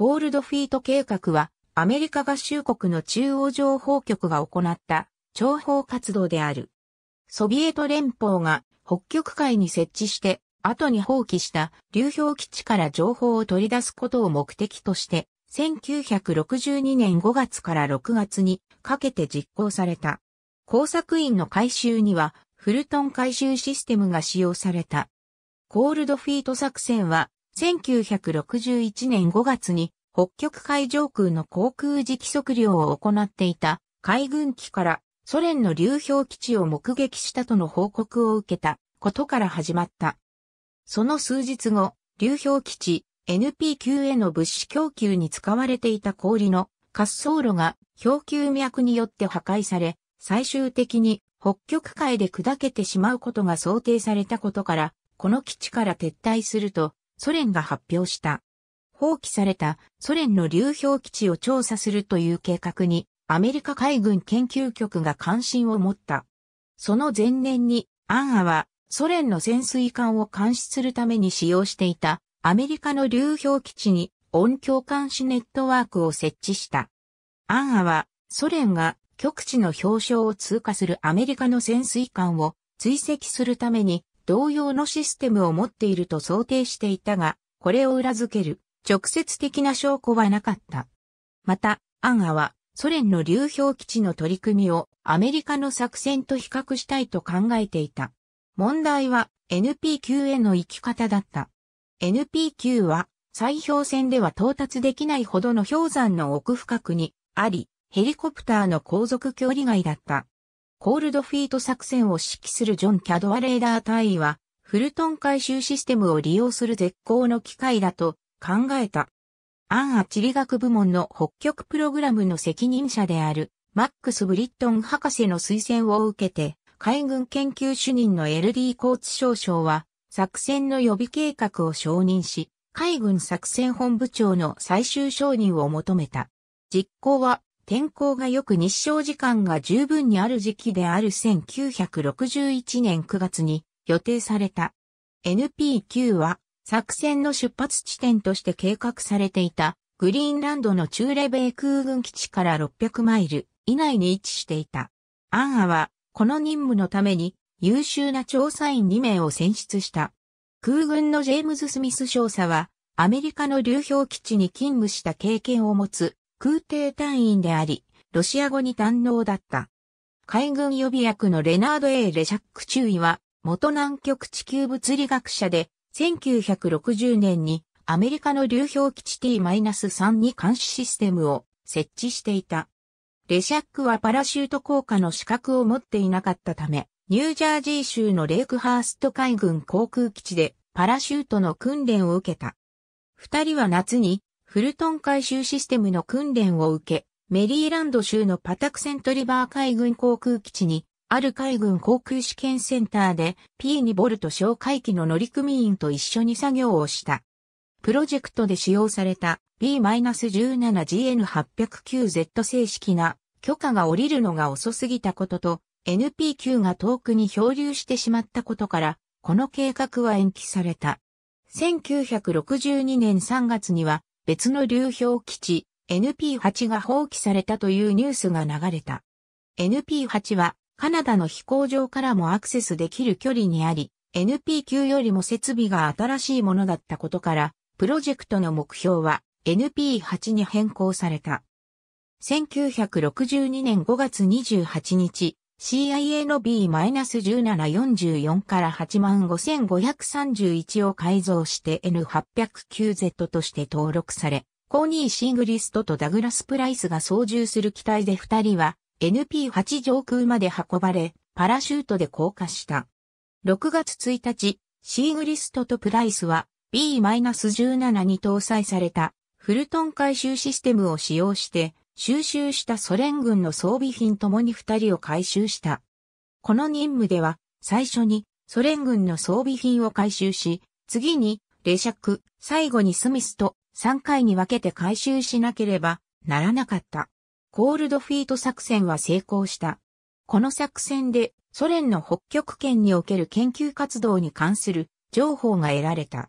コールドフィート計画は、アメリカ合衆国の中央情報局が行った諜報活動である。ソビエト連邦が北極海に設置して後に放棄した流氷基地から情報を取り出すことを目的として、1962年5月から6月にかけて実行された。工作員の回収にはフルトン回収システムが使用された。コールドフィート作戦は1961年5月に北極海上空の航空磁気測量を行っていた海軍機からソ連の流氷基地を目撃したとの報告を受けたことから始まった。その数日後、流氷基地 NPQ への物資供給に使われていた氷の滑走路が氷球脈によって破壊され、最終的に北極海で砕けてしまうことが想定されたことから、この基地から撤退すると、ソ連が発表した。放棄されたソ連の流氷基地を調査するという計画にアメリカ海軍研究局が関心を持った。その前年にアンアはソ連の潜水艦を監視するために使用していたアメリカの流氷基地に音響監視ネットワークを設置した。アンアはソ連が極地の氷床を通過するアメリカの潜水艦を追跡するために同様のシステムを持っていると想定していたが、これを裏付ける直接的な証拠はなかった。また、アンアはソ連の流氷基地の取り組みをアメリカの作戦と比較したいと考えていた。問題は NPQ への行き方だった。NPQ は砕氷船では到達できないほどの氷山の奥深くにあり、ヘリコプターの航続距離外だった。コールドフィート作戦を指揮するジョン・キャドアレーダー隊員は、フルトン回収システムを利用する絶好の機会だと考えた。アンア地理学部門の北極プログラムの責任者であるマックス・ブリットン博士の推薦を受けて、海軍研究主任の LD コーツ少将は、作戦の予備計画を承認し、海軍作戦本部長の最終承認を求めた。実行は天候が良く日照時間が十分にある時期である1961年9月に予定された。NPQ は作戦の出発地点として計画されていたグリーンランドの中レ米空軍基地から600マイル以内に位置していた。アンアはこの任務のために優秀な調査員2名を選出した。空軍のジェームズ・スミス少佐はアメリカの流氷基地に勤務した経験を持つ空挺隊員であり、ロシア語に堪能だった。海軍予備役のレナード・ A・ レシャック中尉は、元南極地球物理学者で、1960年にアメリカの流氷基地 T-3 に監視システムを設置していた。レシャックはパラシュート効果の資格を持っていなかったため、ニュージャージー州のレイクハースト海軍航空基地でパラシュートの訓練を受けた。二人は夏にフルトン回収システムの訓練を受け、メリーランド州のパタクセントリバー海軍航空基地に、ある海軍航空試験センターで P2 ボルト哨戒機の乗組員と一緒に作業をした。プロジェクトで使用された B-17GN809Z 正式な許可が下りるのが遅すぎたことと NPQ が遠くに漂流してしまったことから、この計画は延期された。1962年3月には別の流氷基地 NP8 が放棄されたというニュースが流れた。NP8 はカナダの飛行場からもアクセスできる距離にあり、NP9 よりも設備が新しいものだったことから、プロジェクトの目標は NP8 に変更された。1962年5月28日、CIA の B-1744 から85531を改造して N809Z として登録され、コーニー・シングリストとダグラス・プライスが操縦する機体で2人は NP8 上空まで運ばれ、パラシュートで降下した。6月1日、シーグリストとプライスは B-17 に搭載されたフルトン回収システムを使用して収集したソ連軍の装備品ともに二人を回収した。この任務では、最初にソ連軍の装備品を回収し、次にレシャク、最後にスミスと三回に分けて回収しなければならなかった。コールドフィート作戦は成功した。この作戦でソ連の北極圏における研究活動に関する情報が得られた。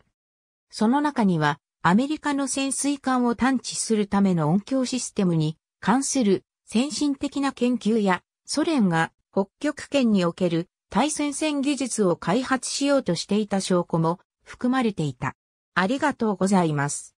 その中にはアメリカの潜水艦を探知するための音響システムに関する先進的な研究やソ連が北極圏における対戦線技術を開発しようとしていた証拠も含まれていた。ありがとうございます。